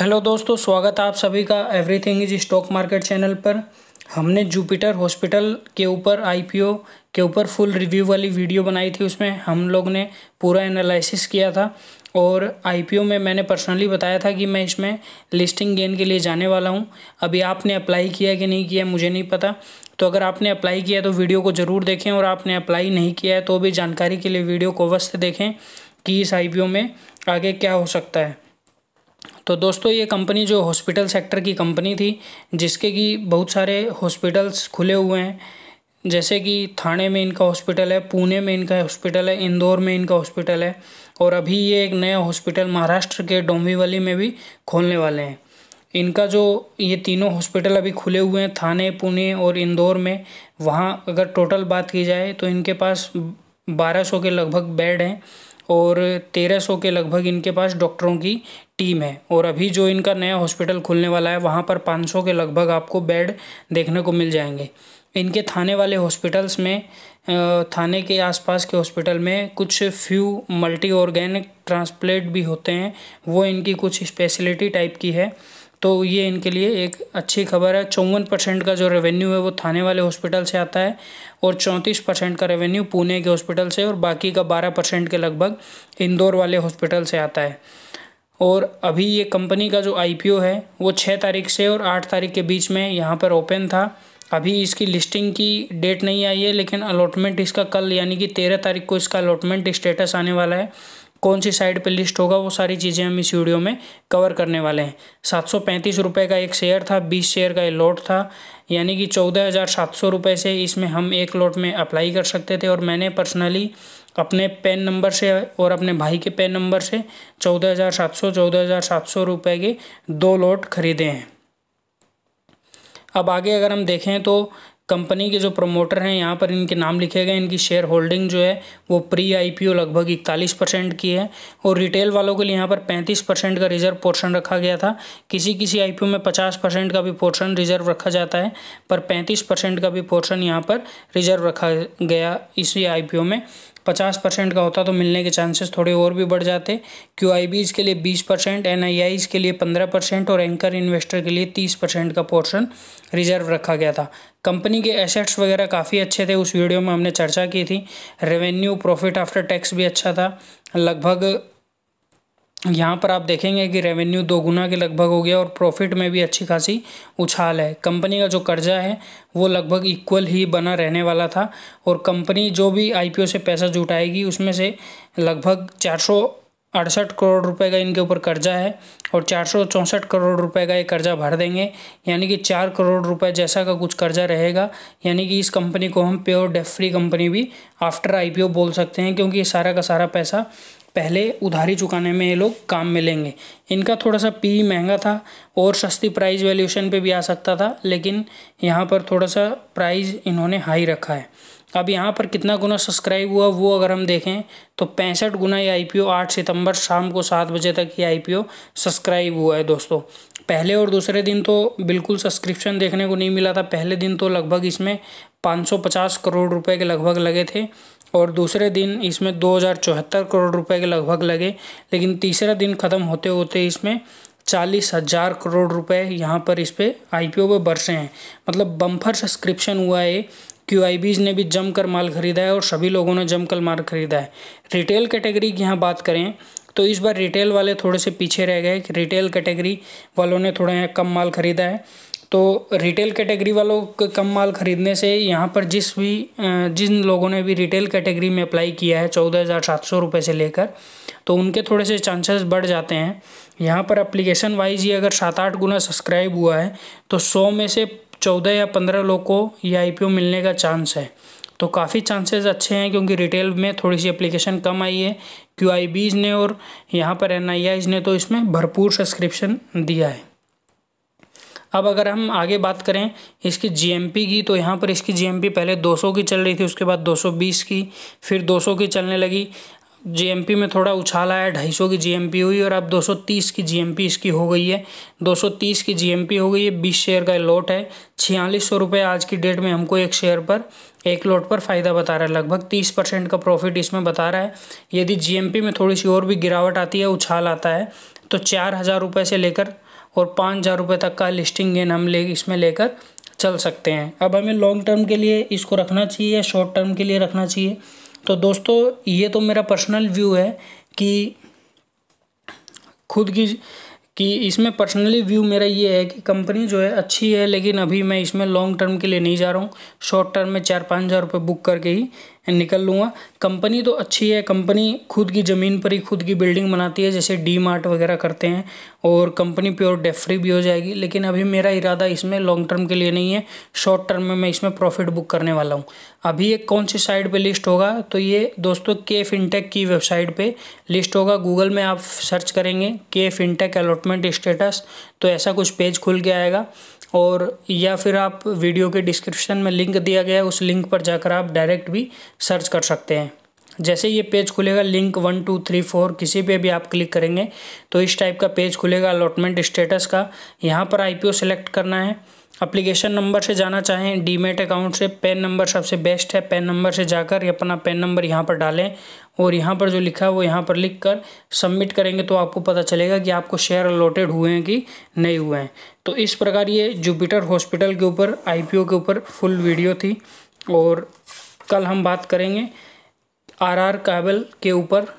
hello दोस्तों स्वागत आप सभी का everything is stock market channel पर हमने जुपिटर हॉस्पिटल के ऊपर आईपीओ के ऊपर फुल रिव्यू वाली वीडियो बनाई थी उसमें हम लोग ने पूरा एनालिसिस किया था और आईपीओ में मैंने पर्सनली बताया था कि मैं इसमें लिस्टिंग गेन के लिए जाने वाला हूं अभी आपने अप्लाई किया कि नहीं किया मुझे नहीं पता तो अगर आपने अप्लाई किया तो वीडियो को ज़रूर देखें और आपने अप्लाई नहीं किया है तो भी जानकारी के लिए वीडियो को अवश्य देखें कि इस आई में आगे क्या हो सकता है तो दोस्तों ये कंपनी जो हॉस्पिटल सेक्टर की कंपनी थी जिसके कि बहुत सारे हॉस्पिटल्स खुले हुए हैं जैसे कि थाने में इनका हॉस्पिटल है पुणे में इनका हॉस्पिटल है इंदौर में इनका हॉस्पिटल है और अभी ये एक नया हॉस्पिटल महाराष्ट्र के डोंबिवली में भी खोलने वाले हैं इनका जो ये तीनों हॉस्पिटल अभी खुले हुए हैं थाने पुणे और इंदौर में वहाँ अगर टोटल बात की जाए तो इनके पास 1200 के लगभग बेड हैं और 1300 के लगभग इनके पास डॉक्टरों की टीम है और अभी जो इनका नया हॉस्पिटल खुलने वाला है वहाँ पर 500 के लगभग आपको बेड देखने को मिल जाएंगे इनके थाने वाले हॉस्पिटल्स में थाने के आसपास के हॉस्पिटल में कुछ फ्यू मल्टी ऑर्गेनिक ट्रांसप्लेट भी होते हैं वो इनकी कुछ स्पेशलिटी टाइप की है तो ये इनके लिए एक अच्छी खबर है चौवन परसेंट का जो रेवेन्यू है वो थाने वाले हॉस्पिटल से आता है और चौंतीस परसेंट का रेवेन्यू पुणे के हॉस्पिटल से और बाकी का बारह परसेंट के लगभग इंदौर वाले हॉस्पिटल से आता है और अभी ये कंपनी का जो आई है वो छः तारीख से और आठ तारीख के बीच में यहाँ पर ओपन था अभी इसकी लिस्टिंग की डेट नहीं आई है लेकिन अलॉटमेंट इसका कल यानी कि तेरह तारीख को इसका अलॉटमेंट स्टेटस आने वाला है कौन सी साइड पे लिस्ट होगा वो सारी चीज़ें हम इस वीडियो में कवर करने वाले हैं सात सौ पैंतीस रुपये का एक शेयर था बीस शेयर का लॉट था यानी कि चौदह हज़ार सात सौ रुपये से इसमें हम एक लॉट में अप्लाई कर सकते थे और मैंने पर्सनली अपने पेन नंबर से और अपने भाई के पेन नंबर से चौदह हज़ार सात सौ चौदह हज़ार सात सौ रुपये के दो लॉट खरीदे हैं अब आगे अगर हम देखें तो कंपनी के जो प्रमोटर हैं यहाँ पर इनके नाम लिखे गए इनकी शेयर होल्डिंग जो है वो प्री आईपीओ लगभग इकतालीस परसेंट की है और रिटेल वालों के लिए यहाँ पर पैंतीस परसेंट का रिजर्व पोर्शन रखा गया था किसी किसी आईपीओ में पचास परसेंट का भी पोर्शन रिजर्व रखा जाता है पर पैंतीस परसेंट का भी पोर्शन यहाँ पर रिजर्व रखा गया इसी आई में पचास परसेंट का होता तो मिलने के चांसेस थोड़े और भी बढ़ जाते क्यू के लिए बीस परसेंट एन के लिए पंद्रह परसेंट और एंकर इन्वेस्टर के लिए तीस परसेंट का पोर्शन रिजर्व रखा गया था कंपनी के एसेट्स वगैरह काफ़ी अच्छे थे उस वीडियो में हमने चर्चा की थी रेवेन्यू प्रॉफिट आफ्टर टैक्स भी अच्छा था लगभग यहाँ पर आप देखेंगे कि रेवेन्यू दो गुना के लगभग हो गया और प्रॉफिट में भी अच्छी खासी उछाल है कंपनी का जो कर्जा है वो लगभग इक्वल ही बना रहने वाला था और कंपनी जो भी आईपीओ से पैसा जुटाएगी उसमें से लगभग चार सौ अड़सठ करोड़ रुपए का इनके ऊपर कर्जा है और चार सौ चौंसठ करोड़ रुपए का ये कर्जा भर देंगे यानी कि चार करोड़ रुपए जैसा का कुछ कर्जा रहेगा यानी कि इस कंपनी को हम प्योर डेफ फ्री कंपनी भी आफ्टर आईपीओ बोल सकते हैं क्योंकि ये सारा का सारा पैसा पहले उधारी चुकाने में ये लोग काम में लेंगे इनका थोड़ा सा पी महंगा था और सस्ती प्राइस वैल्यूशन पे भी आ सकता था लेकिन यहाँ पर थोड़ा सा प्राइस इन्होंने हाई रखा है अब यहाँ पर कितना गुना सब्सक्राइब हुआ वो अगर हम देखें तो पैंसठ गुना ये आई पी आठ सितंबर शाम को सात बजे तक ये आई सब्सक्राइब हुआ है दोस्तों पहले और दूसरे दिन तो बिल्कुल सब्सक्रिप्शन देखने को नहीं मिला था पहले दिन तो लगभग इसमें पाँच करोड़ रुपये के लगभग लगे थे और दूसरे दिन इसमें दो हज़ार चौहत्तर करोड़ रुपए के लगभग लगे लेकिन तीसरा दिन ख़त्म होते होते इसमें चालीस हज़ार करोड़ रुपए यहाँ पर इस पर आई पी ओ में बरसे हैं मतलब बम्फर सब्सक्रिप्शन हुआ है क्यू आई बीज ने भी जमकर माल खरीदा है और सभी लोगों ने जमकर माल खरीदा है रिटेल कैटेगरी की यहाँ बात करें तो इस बार रिटेल वाले थोड़े से पीछे रह गए रिटेल कैटेगरी वालों ने थोड़ा यहाँ कम माल खरीदा है तो रिटेल कैटेगरी वालों के कम माल ख़रीदने से यहाँ पर जिस भी जिन लोगों ने भी रिटेल कैटेगरी में अप्लाई किया है चौदह हज़ार सात सौ रुपये से लेकर तो उनके थोड़े से चांसेस बढ़ जाते हैं यहाँ पर अप्लीकेशन वाइज ये अगर सात आठ गुना सब्सक्राइब हुआ है तो सौ में से चौदह या पंद्रह लोग को ये आई मिलने का चांस है तो काफ़ी चांसेस अच्छे हैं क्योंकि रिटेल में थोड़ी सी एप्लीकेशन कम आई है क्यू ने और यहाँ पर एन ने तो इसमें भरपूर सब्सक्रिप्शन दिया है अब अगर हम आगे बात करें इसकी जीएमपी की तो यहाँ पर इसकी जीएमपी पहले 200 की चल रही थी उसके बाद 220 की फिर 200 की चलने लगी जीएमपी में थोड़ा उछाल आया सौ की जीएमपी हुई और अब 230 की जीएमपी इसकी हो गई है 230 की जीएमपी हो गई है 20 शेयर का लॉट है छियालीस सौ रुपये आज की डेट में हमको एक शेयर पर एक लॉट पर फ़ायदा बता रहा है लगभग तीस परसेंट का प्रॉफिट इसमें बता रहा है यदि जीएमपी में थोड़ी सी और भी गिरावट आती है उछाल आता है तो चार हज़ार रुपये से लेकर और पाँच हज़ार रुपये तक का लिस्टिंग गेन हम ले इसमें लेकर चल सकते हैं अब हमें लॉन्ग टर्म के लिए इसको रखना चाहिए या शॉर्ट टर्म के लिए रखना चाहिए तो दोस्तों ये तो मेरा पर्सनल व्यू है कि खुद की कि इसमें पर्सनली व्यू मेरा ये है कि कंपनी जो है अच्छी है लेकिन अभी मैं इसमें लॉन्ग टर्म के लिए नहीं जा रहा हूँ शॉर्ट टर्म में चार पाँच हज़ार रुपये बुक करके ही निकल लूँगा कंपनी तो अच्छी है कंपनी खुद की ज़मीन पर ही खुद की बिल्डिंग बनाती है जैसे डी मार्ट वगैरह करते हैं और कंपनी प्योर डेफ्री भी हो जाएगी लेकिन अभी मेरा इरादा इसमें लॉन्ग टर्म के लिए नहीं है शॉर्ट टर्म में मैं इसमें प्रॉफिट बुक करने वाला हूँ अभी ये कौन सी साइट पर लिस्ट होगा तो ये दोस्तों के फिनटेक की वेबसाइट पर लिस्ट होगा गूगल में आप सर्च करेंगे के फिनटेक अलॉटमेंट स्टेटस तो ऐसा कुछ पेज खुल के आएगा और या फिर आप वीडियो के डिस्क्रिप्शन में लिंक दिया गया है उस लिंक पर जाकर आप डायरेक्ट भी सर्च कर सकते हैं जैसे ये पेज खुलेगा link one two three four किसी पे भी आप क्लिक करेंगे तो इस टाइप का पेज खुलेगा अलॉटमेंट स्टेटस का यहाँ पर आईपीओ सेलेक्ट करना है अप्लीकेशन नंबर से जाना चाहें डीमेट अकाउंट से पेन नंबर सबसे बेस्ट है पेन नंबर से जाकर अपना पेन नंबर यहाँ पर डालें और यहाँ पर जो लिखा है वो यहाँ पर लिख कर सबमिट करेंगे तो आपको पता चलेगा कि आपको शेयर अलॉटेड हुए हैं कि नहीं हुए हैं तो इस प्रकार ये जुपिटर हॉस्पिटल के ऊपर आई के ऊपर फुल वीडियो थी और कल हम बात करेंगे आर आर काबल के ऊपर